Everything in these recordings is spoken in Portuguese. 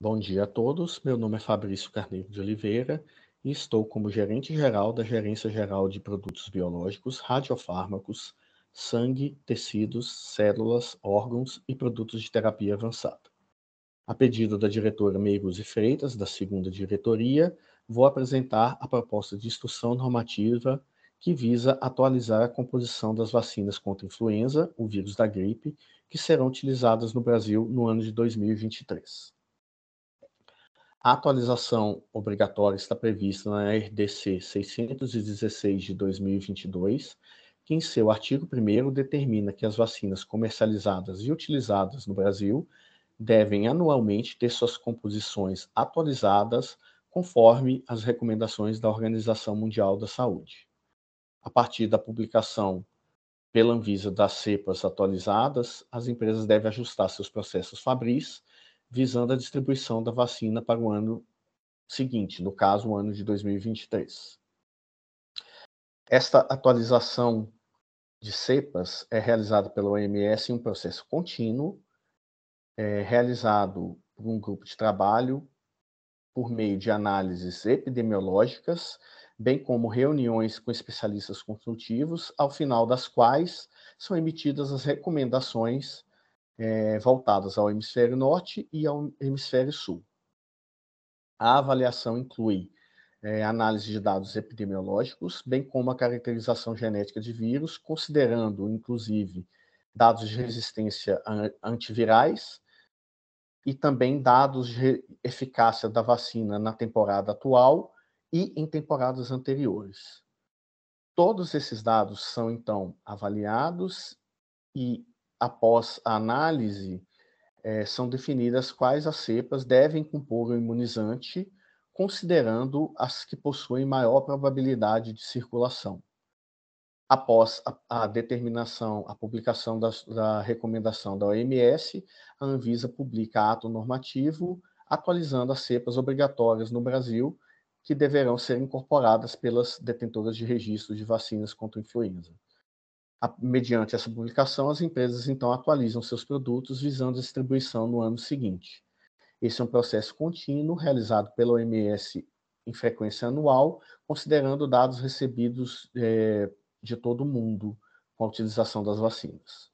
Bom dia a todos. Meu nome é Fabrício Carneiro de Oliveira e estou como gerente geral da Gerência Geral de Produtos Biológicos, Radiofármacos, Sangue, Tecidos, Células, Órgãos e Produtos de Terapia Avançada. A pedido da diretora Meigos e Freitas, da segunda diretoria, vou apresentar a proposta de instrução normativa que visa atualizar a composição das vacinas contra influenza, o vírus da gripe, que serão utilizadas no Brasil no ano de 2023. A atualização obrigatória está prevista na RDC 616 de 2022, que em seu artigo 1 determina que as vacinas comercializadas e utilizadas no Brasil devem anualmente ter suas composições atualizadas conforme as recomendações da Organização Mundial da Saúde. A partir da publicação pela Anvisa das cepas atualizadas, as empresas devem ajustar seus processos fabris visando a distribuição da vacina para o ano seguinte, no caso, o ano de 2023. Esta atualização de cepas é realizada pela OMS em um processo contínuo, é realizado por um grupo de trabalho por meio de análises epidemiológicas, bem como reuniões com especialistas consultivos, ao final das quais são emitidas as recomendações é, voltadas ao hemisfério norte e ao hemisfério sul. A avaliação inclui é, análise de dados epidemiológicos, bem como a caracterização genética de vírus, considerando, inclusive, dados de resistência antivirais e também dados de eficácia da vacina na temporada atual e em temporadas anteriores. Todos esses dados são, então, avaliados e após a análise, é, são definidas quais as cepas devem compor o imunizante, considerando as que possuem maior probabilidade de circulação. Após a, a determinação, a publicação da, da recomendação da OMS, a Anvisa publica ato normativo atualizando as cepas obrigatórias no Brasil, que deverão ser incorporadas pelas detentoras de registro de vacinas contra influenza. A, mediante essa publicação, as empresas então atualizam seus produtos visando distribuição no ano seguinte. Esse é um processo contínuo realizado pela OMS em frequência anual, considerando dados recebidos é, de todo o mundo com a utilização das vacinas.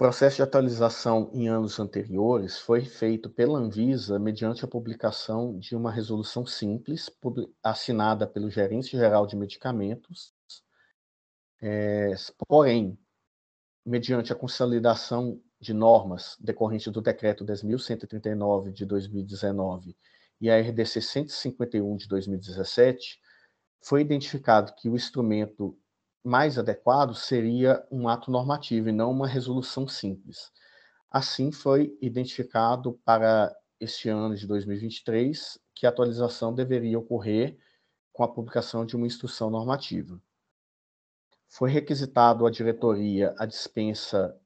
processo de atualização em anos anteriores foi feito pela Anvisa mediante a publicação de uma resolução simples assinada pelo gerente geral de medicamentos, é, porém, mediante a consolidação de normas decorrente do decreto 10.139 de 2019 e a RDC 151 de 2017, foi identificado que o instrumento mais adequado seria um ato normativo e não uma resolução simples. Assim foi identificado para este ano de 2023 que a atualização deveria ocorrer com a publicação de uma instrução normativa. Foi requisitado à diretoria a dispensa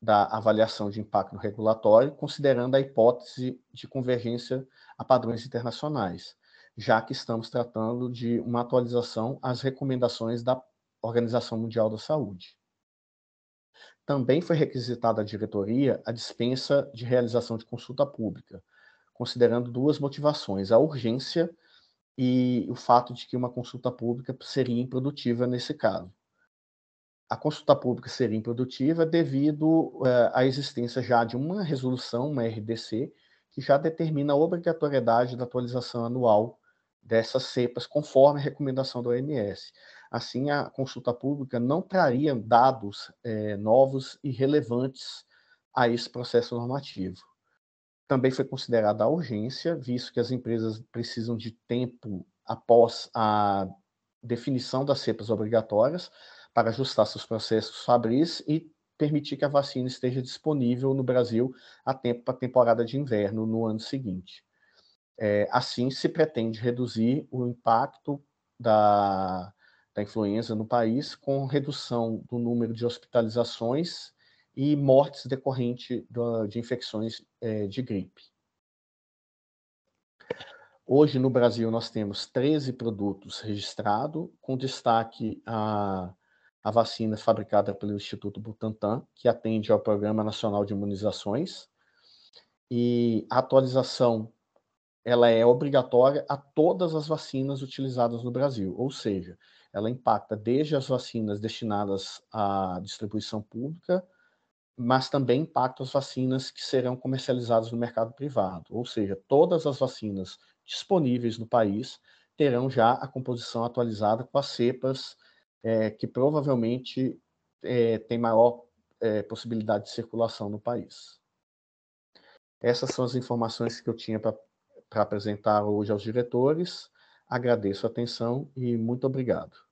da avaliação de impacto regulatório, considerando a hipótese de convergência a padrões internacionais, já que estamos tratando de uma atualização às recomendações da Organização Mundial da Saúde. Também foi requisitada à diretoria a dispensa de realização de consulta pública, considerando duas motivações: a urgência e o fato de que uma consulta pública seria improdutiva nesse caso. A consulta pública seria improdutiva devido eh, à existência já de uma resolução, uma RDC, que já determina a obrigatoriedade da atualização anual dessas cepas, conforme a recomendação do OMS. Assim, a consulta pública não traria dados é, novos e relevantes a esse processo normativo. Também foi considerada a urgência, visto que as empresas precisam de tempo após a definição das cepas obrigatórias para ajustar seus processos fabris e permitir que a vacina esteja disponível no Brasil a tempo para a temporada de inverno no ano seguinte. É, assim, se pretende reduzir o impacto da, da influenza no país, com redução do número de hospitalizações e mortes decorrente de infecções eh, de gripe. Hoje, no Brasil, nós temos 13 produtos registrados, com destaque a, a vacina fabricada pelo Instituto Butantan, que atende ao Programa Nacional de Imunizações, e a atualização ela é obrigatória a todas as vacinas utilizadas no Brasil, ou seja, ela impacta desde as vacinas destinadas à distribuição pública, mas também impacta as vacinas que serão comercializadas no mercado privado, ou seja, todas as vacinas disponíveis no país terão já a composição atualizada com as cepas é, que provavelmente é, tem maior é, possibilidade de circulação no país. Essas são as informações que eu tinha para para apresentar hoje aos diretores. Agradeço a atenção e muito obrigado.